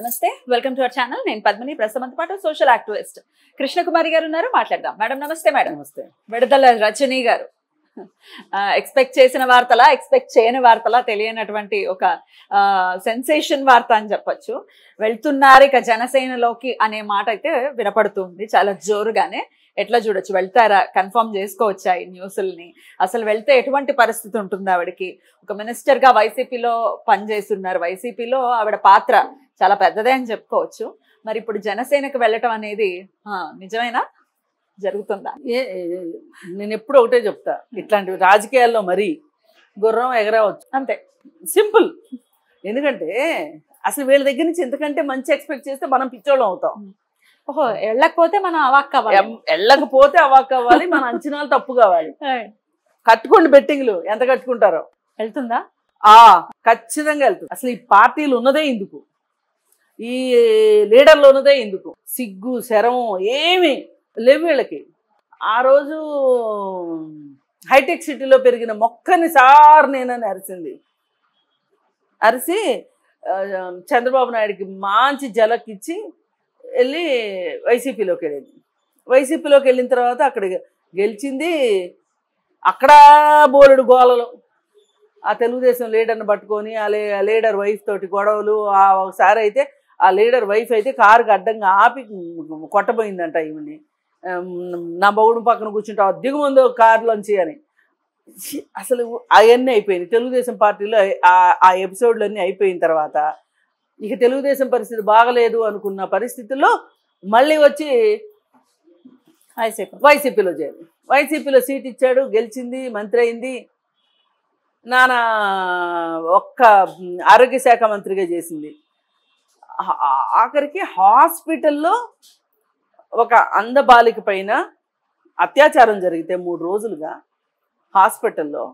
నమస్తే welcome to our channel నేను పద్మిని ప్రస్తుతంతో పాటు సోషల్ యాక్టివిస్ట్ కృష్ణకుమారి గారు ఉన్నారు మాట్లాడదాం మేడం నమస్తే మేడం నమస్తే విడదల రజనీ గారు ఎక్స్పెక్ట్ చేసిన వార్తలా ఎక్స్పెక్ట్ చేయని వార్తలా తెలియనటువంటి ఒక సెన్సేషన్ వార్త అని చెప్పొచ్చు వెళ్తున్నారు ఇక జనసేనలోకి అనే మాట అయితే వినపడుతుంది చాలా జోరుగానే ఎట్లా చూడొచ్చు వెళ్తారా కన్ఫర్మ్ చేసుకోవచ్చా ఈ న్యూస్ని అసలు వెళ్తే ఎటువంటి పరిస్థితి ఉంటుంది ఆవిడకి ఒక మినిస్టర్గా వైసీపీలో పనిచేస్తున్నారు వైసీపీలో ఆవిడ పాత్ర చాలా పెద్దదే అని చెప్పుకోవచ్చు మరి ఇప్పుడు జనసేనకు వెళ్ళటం అనేది నిజమేనా జరుగుతుందా నేను ఎప్పుడు ఒకటే చెప్తా ఇట్లాంటివి రాజకీయాల్లో మరీ గుర్రం ఎగరవచ్చు అంతే సింపుల్ ఎందుకంటే అసలు వీళ్ళ దగ్గర నుంచి ఎందుకంటే మంచి ఎక్స్పెక్ట్ చేస్తే మనం పిచ్చోళ్ళం అవుతాం ఓహో వెళ్ళకపోతే మనం అవాక్ కావాలి వెళ్ళకపోతే అవాక్ కావాలి మన అంచనాలు తప్పు కావాలి కట్టుకోండి బెట్టింగ్లు ఎంత కట్టుకుంటారో వెళ్తుందా ఆ ఖచ్చితంగా వెళ్తుంది అసలు ఈ పార్టీలు ఉన్నదే ఇందుకు ఈ ఉన్నదే ఎందుకు సిగ్గు శరం ఏమి లేవు వీళ్ళకి ఆ రోజు హైటెక్ సిటీలో పెరిగిన మొక్కని సార్ నేనని అరిసింది అరిసి చంద్రబాబు నాయుడికి మంచి జలక్ ఇచ్చి వెళ్ళి వైసీపీలోకి వెళ్ళింది వైసీపీలోకి వెళ్ళిన తర్వాత అక్కడ గెలిచింది అక్కడ బోలుడు గోలలో ఆ తెలుగుదేశం లీడర్ని పట్టుకొని ఆ లీడర్ వైఫ్ తోటి గొడవలు ఒకసారి అయితే ఆ లీడర్ వైఫ్ అయితే కారుకి అడ్డంగా ఆపి కొట్టబోయిందంట ఈవిని నా బౌడు పక్కన కూర్చుంటావు దిగుమందు కారులోంచి అని అసలు అవన్నీ అయిపోయింది తెలుగుదేశం పార్టీలో ఆ ఎపిసోడ్లన్నీ అయిపోయిన తర్వాత ఇక తెలుగుదేశం పరిస్థితి బాగలేదు అనుకున్న పరిస్థితుల్లో మళ్ళీ వచ్చి వైసీపీ వైసీపీలో చేరి వైసీపీలో సీట్ ఇచ్చాడు గెలిచింది మంత్రి అయింది నానా ఒక్క ఆరోగ్య శాఖ మంత్రిగా చేసింది ఆఖరికి హాస్పిటల్లో ఒక అందబాలిక పైన అత్యాచారం జరిగితే మూడు రోజులుగా హాస్పిటల్లో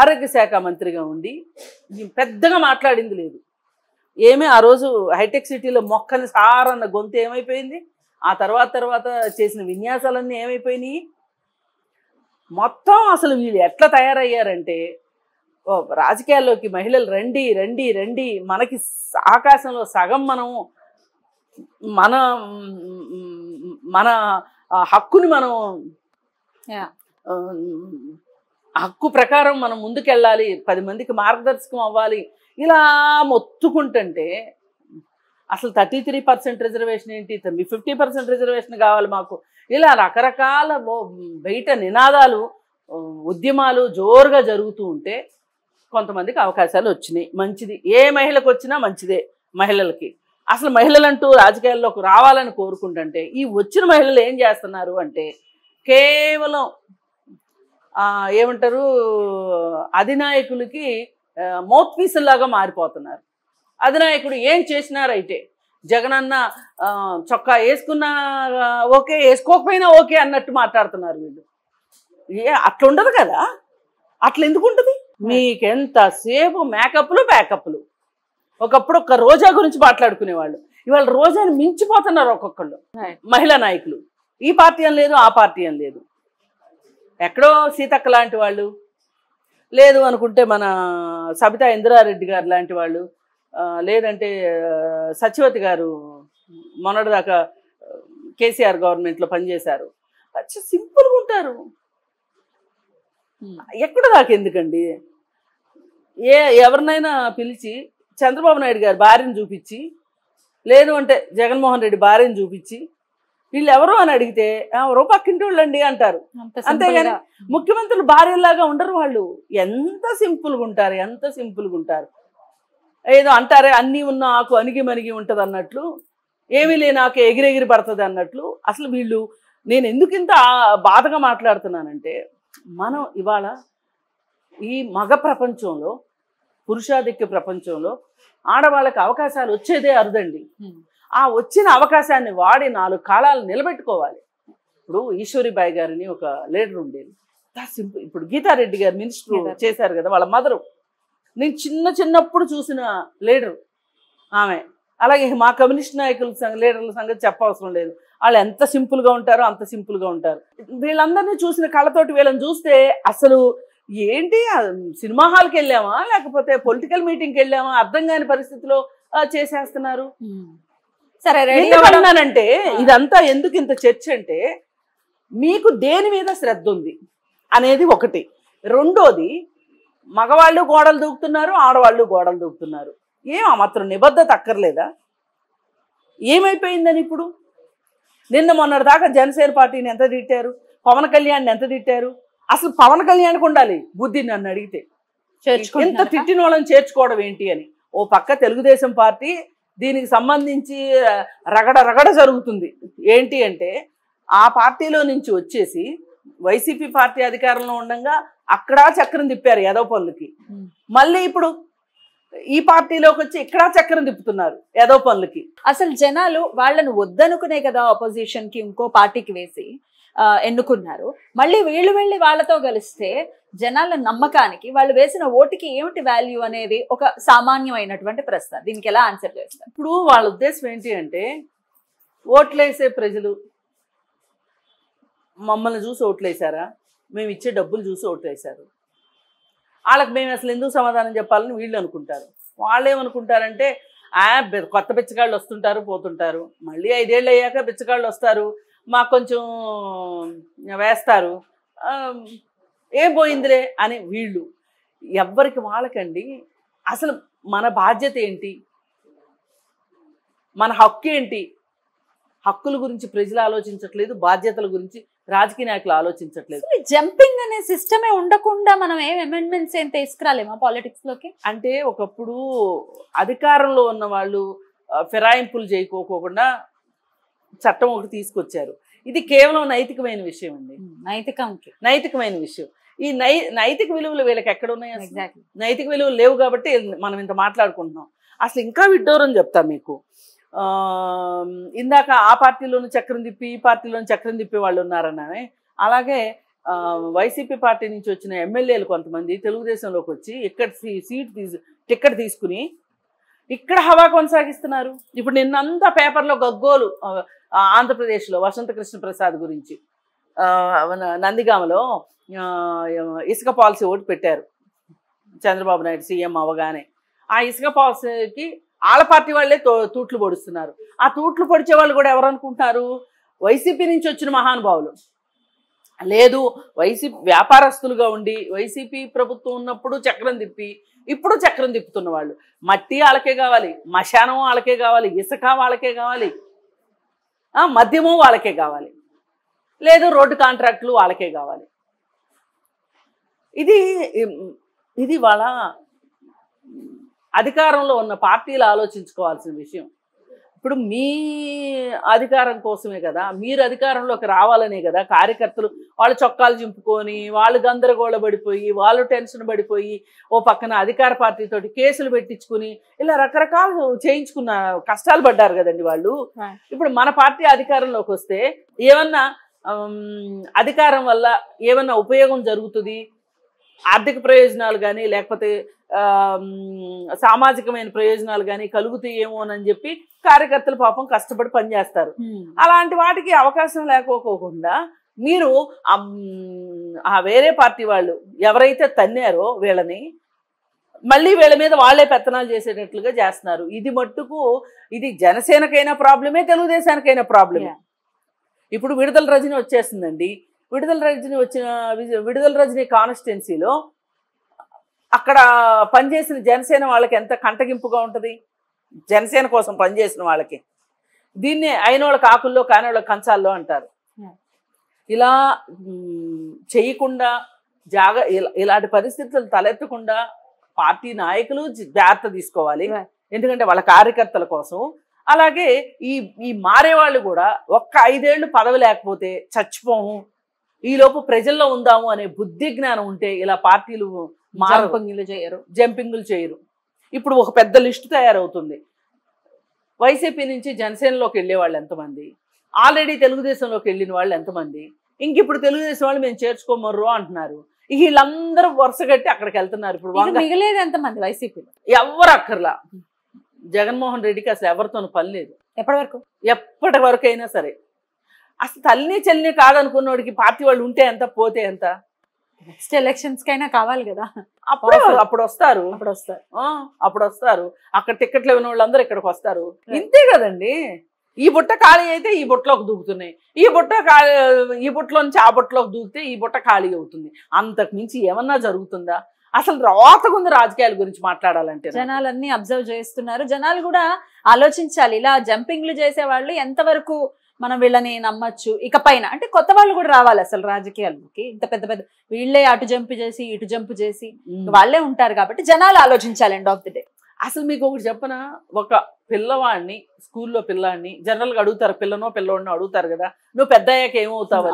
ఆరోగ్య శాఖ మంత్రిగా ఉండి పెద్దగా మాట్లాడింది లేదు ఏమీ ఆ రోజు హైటెక్ సిటీలో మొక్కని సారన్న గొంతు ఏమైపోయింది ఆ తర్వాత తర్వాత చేసిన విన్యాసాలన్నీ ఏమైపోయినాయి మొత్తం అసలు వీళ్ళు ఎట్లా తయారయ్యారంటే రాజకీయాల్లోకి మహిళలు రండి రండి రండి మనకి ఆకాశంలో సగం మనం మన మన హక్కుని మనం హక్కు ప్రకారం మనం ముందుకెళ్ళాలి పది మందికి మార్గదర్శకం అవ్వాలి ఇలా మొత్తుకుంటుంటే అసలు థర్టీ త్రీ పర్సెంట్ రిజర్వేషన్ ఏంటి మీ ఫిఫ్టీ పర్సెంట్ రిజర్వేషన్ కావాలి మాకు ఇలా రకరకాల బయట నినాదాలు ఉద్యమాలు జోరుగా జరుగుతూ ఉంటే కొంతమందికి అవకాశాలు వచ్చినాయి మంచిది ఏ మహిళకు వచ్చినా మంచిదే మహిళలకి అసలు మహిళలంటూ రాజకీయాల్లోకి రావాలని కోరుకుంటుంటే ఈ వచ్చిన మహిళలు ఏం చేస్తున్నారు అంటే కేవలం ఏమంటారు అధినాయకులకి మౌత్ పీసుల్లాగా మారిపోతున్నారు అధినాయకుడు ఏం చేసినారైతే జగనన్న చొక్కా వేసుకున్నా ఓకే వేసుకోకపోయినా ఓకే అన్నట్టు మాట్లాడుతున్నారు వీళ్ళు ఏ అట్లా ఉండదు కదా అట్లా ఎందుకు ఉంటుంది సేపు మేకప్లు మేకప్లు ఒకప్పుడు ఒక రోజా గురించి మాట్లాడుకునేవాళ్ళు ఇవాళ రోజాని మించిపోతున్నారు ఒక్కొక్కళ్ళు మహిళా నాయకులు ఈ పార్టీ అని లేదు ఆ పార్టీ అని లేదు ఎక్కడో సీతక్క లాంటి వాళ్ళు లేదు అనుకుంటే మన సబితా ఇందిరారెడ్డి గారు లాంటి వాళ్ళు లేదంటే సచివతి గారు మొన్నటిదాకా కేసీఆర్ గవర్నమెంట్లో పనిచేశారు సింపుల్గా ఉంటారు ఎక్కడ దాకా ఎందుకండి ఏ ఎవరినైనా పిలిచి చంద్రబాబు నాయుడు గారి భార్యను చూపించి లేదు అంటే జగన్మోహన్ రెడ్డి భార్యను చూపించి వీళ్ళు ఎవరు అని అడిగితే ఎవరో పక్కింటి వాళ్ళండి అంటారు అంతేగాని ముఖ్యమంత్రులు భార్యలాగా ఉండరు వాళ్ళు ఎంత సింపుల్గా ఉంటారు ఎంత సింపుల్గా ఉంటారు ఏదో అంటారే అన్నీ ఉన్న ఆకు అణిగి మణిగి ఉంటుంది అన్నట్లు ఏమీ లేని ఆకు ఎగిరెగిరి పడుతుంది అన్నట్లు అసలు వీళ్ళు నేను ఎందుకు ఇంత బాధగా మాట్లాడుతున్నానంటే మనం ఇవాళ ఈ మగ ప్రపంచంలో పురుషాధిక్య ప్రపంచంలో ఆడవాళ్ళకి అవకాశాలు వచ్చేదే అరుదండి ఆ వచ్చిన అవకాశాన్ని వాడి నాలుగు కాలాలు నిలబెట్టుకోవాలి ఇప్పుడు ఈశ్వరిబాయి గారిని ఒక లీడర్ ఉండేది సింపుల్ ఇప్పుడు గీతారెడ్డి గారు మినిస్టర్ చేశారు కదా వాళ్ళ మదరు నేను చిన్న చిన్నప్పుడు చూసిన లీడరు ఆమె అలాగే మా కమ్యూనిస్ట్ నాయకుల లీడర్ల సంగతి చెప్పవసరం లేదు వాళ్ళు ఎంత సింపుల్గా ఉంటారో అంత సింపుల్గా ఉంటారు వీళ్ళందరినీ చూసిన కళ్ళతోటి వీళ్ళని చూస్తే అసలు ఏంటి సినిమా హాల్కి వెళ్ళామా లేకపోతే పొలిటికల్ మీటింగ్కి వెళ్ళామా అర్థం కాని పరిస్థితిలో చేసేస్తున్నారు సరే అన్నానంటే ఇదంతా ఎందుకు ఇంత చర్చ అంటే మీకు దేని మీద శ్రద్ధ ఉంది అనేది ఒకటి రెండోది మగవాళ్ళు గోడలు దూకుతున్నారు ఆడవాళ్ళు గోడలు దూకుతున్నారు ఏం ఆ మాత్రం నిబద్ధత అక్కర్లేదా ఏమైపోయిందని ఇప్పుడు నిన్న మొన్నటి దాకా జనసేన పార్టీని ఎంత తిట్టారు పవన్ కళ్యాణ్ ఎంత తిట్టారు అసలు పవన్ కళ్యాణ్కి ఉండాలి బుద్ధి నన్ను అడిగితే ఇంత తిట్టిన వాళ్ళని చేర్చుకోవడం ఏంటి అని ఓ పక్క తెలుగుదేశం పార్టీ దీనికి సంబంధించి రగడ రగడ జరుగుతుంది ఏంటి అంటే ఆ పార్టీలో నుంచి వచ్చేసి వైసీపీ పార్టీ అధికారంలో ఉండగా అక్కడ చక్రం తిప్పారు యాదవ్ పనులకి మళ్ళీ ఇప్పుడు ఈ పార్టీలోకి వచ్చి ఇక్కడ చక్రం తిప్పుతున్నారు ఏదో పనులకి అసలు జనాలు వాళ్ళను వద్దనుకునే కదా అపోజిషన్ కి ఇంకో పార్టీకి వేసి ఎన్నుకున్నారు మళ్ళీ వీళ్ళు వెళ్ళి వాళ్ళతో కలిస్తే జనాల నమ్మకానికి వాళ్ళు వేసిన ఓటుకి ఏమిటి వాల్యూ అనేది ఒక సామాన్యమైనటువంటి ప్రశ్న దీనికి ఎలా ఆన్సర్ చేస్తారు ఇప్పుడు వాళ్ళ ఉద్దేశం ఏంటి అంటే ఓట్లేసే ప్రజలు మమ్మల్ని చూసి ఓట్లేసారా మేము ఇచ్చే డబ్బులు చూసి ఓట్లేసారు వాళ్ళకి మేము అసలు ఎందుకు సమాధానం చెప్పాలని వీళ్ళు అనుకుంటారు వాళ్ళు ఏమనుకుంటారంటే ఆ కొత్త బిచ్చగాళ్ళు వస్తుంటారు పోతుంటారు మళ్ళీ ఐదేళ్ళు అయ్యాక బిచ్చగాళ్ళు వస్తారు మాకు కొంచెం వేస్తారు ఏం పోయిందిలే అని వీళ్ళు ఎవ్వరికి వాళ్ళకండి అసలు మన బాధ్యత ఏంటి మన హక్కు ఏంటి హక్కుల గురించి ప్రజలు ఆలోచించట్లేదు బాధ్యతల గురించి రాజకీయ నాయకులు ఆలోచించట్లేదు జంపింగ్ అనే సిస్టమే ఉండకుండా మనం ఏం అమెండ్మెంట్స్ ఏం తీసుకురాలేమా పాలిటిక్స్ లోకి అంటే ఒకప్పుడు అధికారంలో ఉన్న వాళ్ళు ఫిరాయింపులు చేయకోకుండా చట్టం ఒకటి తీసుకొచ్చారు ఇది కేవలం నైతికమైన విషయం అండి నైతికం నైతికమైన విషయం ఈ నై నైతిక విలువలు వీళ్ళకి ఎక్కడ ఉన్నాయి నైతిక విలువలు లేవు కాబట్టి మనం ఇంత మాట్లాడుకుంటున్నాం అసలు ఇంకా విడ్డోరం చెప్తా మీకు ఇందాక ఆ పార్టీలోని చక్రం తిప్పి ఈ పార్టీలోని చక్రం తిప్పి వాళ్ళు ఉన్నారన్నానే అలాగే వైసీపీ పార్టీ నుంచి వచ్చిన ఎమ్మెల్యేలు కొంతమంది తెలుగుదేశంలోకి వచ్చి ఇక్కడ సీట్ తీసు టిక్కెట్ తీసుకుని ఇక్కడ హవా కొనసాగిస్తున్నారు ఇప్పుడు నిన్నంతా పేపర్లో గగ్గోలు ఆంధ్రప్రదేశ్లో వసంత కృష్ణ ప్రసాద్ గురించి నందిగామలో ఇసుక పాలసీ ఓటు పెట్టారు చంద్రబాబు నాయుడు సీఎం అవగానే ఆ ఇసుక పాలసీకి వాళ్ళ పార్టీ వాళ్ళే తూట్లు పొడుస్తున్నారు ఆ తూట్లు పొడిచే వాళ్ళు కూడా ఎవరు అనుకుంటున్నారు వైసీపీ నుంచి వచ్చిన మహానుభావులు లేదు వైసీపీ వ్యాపారస్తులుగా ఉండి వైసీపీ ప్రభుత్వం ఉన్నప్పుడు చక్రం తిప్పి ఇప్పుడు చక్రం తిప్పుతున్న వాళ్ళు మట్టి వాళ్ళకే కావాలి మశానం వాళ్ళకే కావాలి ఇసుక వాళ్ళకే కావాలి మద్యము వాళ్ళకే కావాలి లేదు రోడ్డు కాంట్రాక్టులు వాళ్ళకే కావాలి ఇది ఇది వాళ్ళ అధికారంలో ఉన్న పార్టీలు ఆలోచించుకోవాల్సిన విషయం ఇప్పుడు మీ అధికారం కోసమే కదా మీరు అధికారంలోకి రావాలనే కదా కార్యకర్తలు వాళ్ళు చొక్కాలు చింపుకొని వాళ్ళు గందరగోళ పడిపోయి వాళ్ళు టెన్షన్ పడిపోయి ఓ పక్కన అధికార పార్టీతోటి కేసులు పెట్టించుకుని ఇలా రకరకాలు చేయించుకున్న కష్టాలు పడ్డారు కదండి వాళ్ళు ఇప్పుడు మన పార్టీ అధికారంలోకి వస్తే ఏమన్నా అధికారం వల్ల ఏమన్నా ఉపయోగం జరుగుతుంది ఆర్థిక ప్రయోజనాలు కానీ లేకపోతే సామాజికమైన ప్రయోజనాలు కానీ అని చెప్పి కార్యకర్తలు పాపం కష్టపడి పనిచేస్తారు అలాంటి వాటికి అవకాశం లేకపోకుండా మీరు ఆ వేరే పార్టీ వాళ్ళు ఎవరైతే తన్నారో వీళ్ళని మళ్ళీ వీళ్ళ మీద వాళ్లే పెత్తనాలు చేసేటట్లుగా చేస్తున్నారు ఇది మట్టుకు ఇది జనసేనకైనా ప్రాబ్లమే తెలుగుదేశానికైనా ప్రాబ్లమే ఇప్పుడు విడుదల రజని వచ్చేసిందండి విడుదల రజని వచ్చిన విడుదల రజని కాన్స్టిట్యున్సీలో అక్కడ పనిచేసిన జనసేన వాళ్ళకి ఎంత కంటగింపుగా ఉంటుంది జనసేన కోసం పనిచేసిన వాళ్ళకి దీన్ని అయిన వాళ్ళకి ఆకుల్లో కాని వాళ్ళకి కంచాల్లో అంటారు ఇలా చేయకుండా జాగ ఇలాంటి పరిస్థితులు తలెత్తకుండా పార్టీ నాయకులు జాగ్రత్త తీసుకోవాలి ఎందుకంటే వాళ్ళ కార్యకర్తల కోసం అలాగే ఈ ఈ మారేవాళ్ళు కూడా ఒక్క ఐదేళ్లు పదవి లేకపోతే చచ్చిపోము ఈలోపు ప్రజల్లో ఉందాము అనే బుద్ధి జ్ఞానం ఉంటే ఇలా పార్టీలు మార్పింగ్లు చేయరు జంపింగ్లు చేయరు ఇప్పుడు ఒక పెద్ద లిస్ట్ తయారవుతుంది వైసీపీ నుంచి జనసేనలోకి వెళ్ళే వాళ్ళు ఎంతమంది ఆల్రెడీ తెలుగుదేశంలోకి వెళ్ళిన వాళ్ళు ఎంతమంది ఇంక ఇప్పుడు తెలుగుదేశం వాళ్ళు మేము చేర్చుకోమర్రు అంటున్నారు వీళ్ళందరూ వరుస కట్టి అక్కడికి వెళ్తున్నారు ఇప్పుడు మిగిలేదు ఎంతమంది వైసీపీ ఎవరు అక్కర్లా జగన్మోహన్ రెడ్డికి అసలు ఎవరితో పని లేదు ఎప్పటి వరకు ఎప్పటి వరకు అయినా సరే అసలు తల్లిని చెల్లిని కాదనుకున్నోడికి పార్టీ వాళ్ళు ఉంటే ఎంత పోతే ఎంత నెక్స్ట్ ఎలక్షన్స్ కైనా కావాలి కదా అప్పుడు అప్పుడు వస్తారు అప్పుడు వస్తారు అప్పుడు వస్తారు అక్కడ టికెట్లు ఇవ్వని వాళ్ళందరూ ఇక్కడికి వస్తారు ఇంతే కదండి ఈ బుట్ట ఖాళీ అయితే ఈ బుట్టలోకి దూకుతున్నాయి ఈ బుట్ట ఈ బుట్టలోంచి ఆ బుట్టలోకి దూకితే ఈ బుట్ట ఖాళీ అవుతుంది అంతకు మించి ఏమన్నా జరుగుతుందా అసలు రోతగా రాజకీయాల గురించి మాట్లాడాలంటే జనాలన్నీ అబ్జర్వ్ చేస్తున్నారు జనాలు కూడా ఆలోచించాలి ఇలా జంపింగ్లు వాళ్ళు ఎంతవరకు మనం వీళ్ళని నమ్మచ్చు ఇక పైన అంటే కొత్త వాళ్ళు కూడా రావాలి అసలు రాజకీయాలకి ఇంత పెద్ద పెద్ద వీళ్ళే అటు జంపు చేసి ఇటు జంపు చేసి వాళ్ళే ఉంటారు కాబట్టి జనాలు ఆలోచించాలి ఎండ్ ఆఫ్ ది డే అసలు మీకు ఒకటి చెప్పన ఒక పిల్లవాడిని స్కూల్లో పిల్లాడిని జనరల్గా అడుగుతారు పిల్లనో పిల్లవాడినో అడుగుతారు కదా నువ్వు పెద్ద అయ్యాక ఏమవుతావు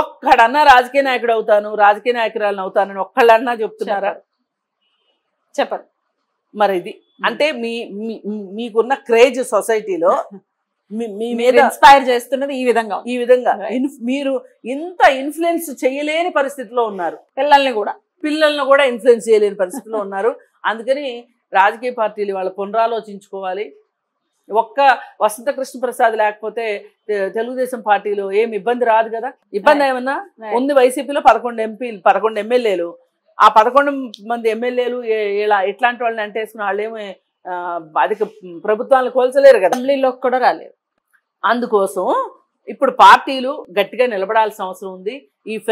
ఒక్కడన్నా రాజకీయ నాయకుడు అవుతాను రాజకీయ నాయకురాలను అవుతానని ఒక్కళ్ళన్నా చెప్తున్నారా చెప్పరు మరి ఇది అంటే మీ మీకున్న క్రేజ్ సొసైటీలో మీరు ఇన్స్పైర్ చేస్తున్నది ఈ విధంగా ఈ విధంగా మీరు ఇంత ఇన్ఫ్లుయెన్స్ చేయలేని పరిస్థితిలో ఉన్నారు పిల్లల్ని కూడా పిల్లల్ని కూడా ఇన్ఫ్లుయెన్స్ చేయలేని పరిస్థితిలో ఉన్నారు అందుకని రాజకీయ పార్టీలు వాళ్ళు పునరాలోచించుకోవాలి ఒక్క వసంత కృష్ణ ప్రసాద్ లేకపోతే తెలుగుదేశం పార్టీలో ఏం ఇబ్బంది రాదు కదా ఇబ్బంది ఏమన్నా ఉంది వైసీపీలో పదకొండు ఎంపీలు పదకొండు ఎమ్మెల్యేలు ఆ పదకొండు మంది ఎమ్మెల్యేలు ఇలా ఇట్లాంటి వాళ్ళని వాళ్ళు ఏమి అధిక ప్రభుత్వాలను కోల్చలేరు కదా అసెంబ్లీలోకి కూడా రాలేరు అందుకోసం ఇప్పుడు పార్టీలు గట్టిగా నిలబడాల్సిన అవసరం ఉంది ఈ ఫిర